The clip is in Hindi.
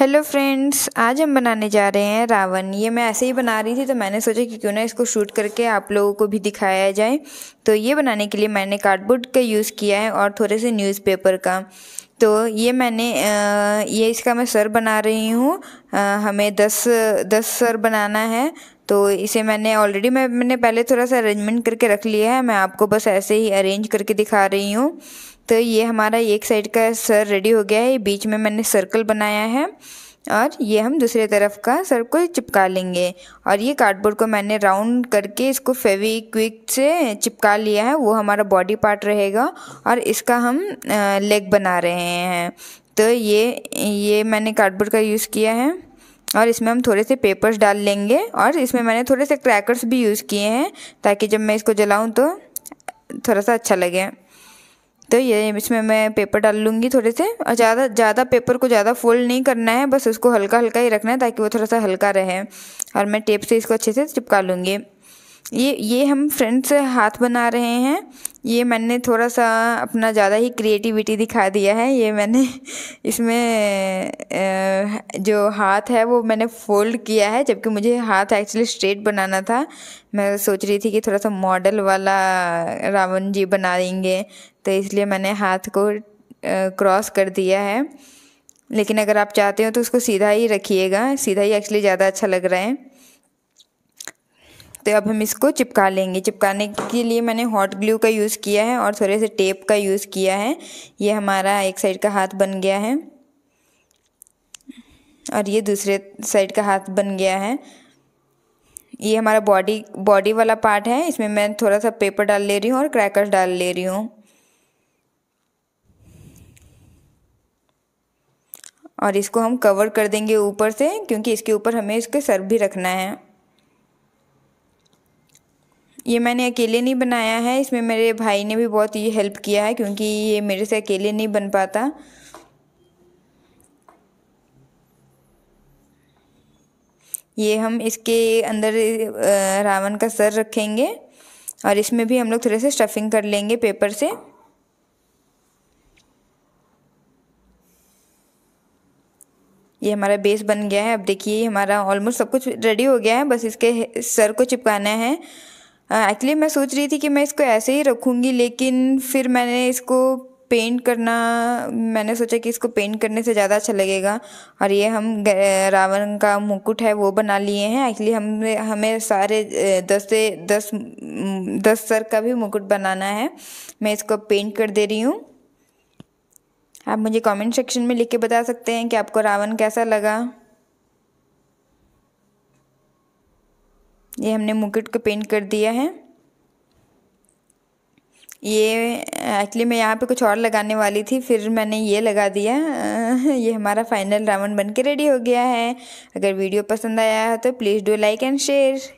हेलो फ्रेंड्स आज हम बनाने जा रहे हैं रावण ये मैं ऐसे ही बना रही थी तो मैंने सोचा कि क्यों ना इसको शूट करके आप लोगों को भी दिखाया जाए तो ये बनाने के लिए मैंने कार्डबोर्ड का यूज़ किया है और थोड़े से न्यूज़पेपर का तो ये मैंने ये इसका मैं सर बना रही हूँ हमें दस दस सर बनाना है तो इसे मैंने ऑलरेडी मैं मैंने पहले थोड़ा सा अरेंजमेंट करके रख लिया है मैं आपको बस ऐसे ही अरेंज करके दिखा रही हूँ तो ये हमारा एक साइड का सर रेडी हो गया है बीच में मैंने सर्कल बनाया है और ये हम दूसरे तरफ का सर को चिपका लेंगे और ये कार्डबोर्ड को मैंने राउंड करके इसको फेविक्विक से चिपका लिया है वो हमारा बॉडी पार्ट रहेगा और इसका हम लेग बना रहे हैं तो ये ये मैंने कार्डबोर्ड का यूज़ किया है और इसमें हम थोड़े से पेपर्स डाल लेंगे और इसमें मैंने थोड़े से क्रैकर्स भी यूज़ किए हैं ताकि जब मैं इसको जलाऊँ तो थोड़ा सा अच्छा लगे तो ये इसमें मैं पेपर डाल लूँगी थोड़े से और ज़्यादा ज़्यादा पेपर को ज़्यादा फोल्ड नहीं करना है बस उसको हल्का हल्का ही रखना है ताकि वो थोड़ा सा हल्का रहे और मैं टेप से इसको अच्छे से चिपका लूँगी ये ये हम फ्रेंड से हाथ बना रहे हैं ये मैंने थोड़ा सा अपना ज़्यादा ही क्रिएटिविटी दिखा दिया है ये मैंने इसमें जो हाथ है वो मैंने फोल्ड किया है जबकि मुझे हाथ एक्चुअली स्ट्रेट बनाना था मैं सोच रही थी कि थोड़ा सा मॉडल वाला रावण जी बना देंगे तो इसलिए मैंने हाथ को क्रॉस कर दिया है लेकिन अगर आप चाहते हो तो उसको सीधा ही रखिएगा सीधा ही एक्चुअली ज़्यादा अच्छा लग रहा है सकते हो अब हम इसको चिपका लेंगे चिपकाने के लिए मैंने हॉट ग्लू का यूज़ किया है और थोड़े से टेप का यूज़ किया है ये हमारा एक साइड का हाथ बन गया है और ये दूसरे साइड का हाथ बन गया है ये हमारा बॉडी बॉडी वाला पार्ट है इसमें मैं थोड़ा सा पेपर डाल ले रही हूँ और क्रैकर्स डाल ले रही हूँ और इसको हम कवर कर देंगे ऊपर से क्योंकि इसके ऊपर हमें इसके सर भी रखना है ये मैंने अकेले नहीं बनाया है इसमें मेरे भाई ने भी बहुत ये हेल्प किया है क्योंकि ये मेरे से अकेले नहीं बन पाता ये हम इसके अंदर रावण का सर रखेंगे और इसमें भी हम लोग थोड़े से स्टफिंग कर लेंगे पेपर से ये हमारा बेस बन गया है अब देखिए हमारा ऑलमोस्ट सब कुछ रेडी हो गया है बस इसके सर को चिपकाना है एक्चुअली हाँ, मैं सोच रही थी कि मैं इसको ऐसे ही रखूँगी लेकिन फिर मैंने इसको पेंट करना मैंने सोचा कि इसको पेंट करने से ज़्यादा अच्छा लगेगा और ये हम रावण का मुकुट है वो बना लिए हैं एक्चुअली हम हमें सारे दस से दस दस सर का भी मुकुट बनाना है मैं इसको पेंट कर दे रही हूँ आप मुझे कमेंट सेक्शन में लिख के बता सकते हैं कि आपको रावण कैसा लगा ये हमने मुकुट को पेंट कर दिया है ये एक्चुअली मैं यहाँ पे कुछ और लगाने वाली थी फिर मैंने ये लगा दिया ये हमारा फाइनल रावण बन के रेडी हो गया है अगर वीडियो पसंद आया है तो please do like and share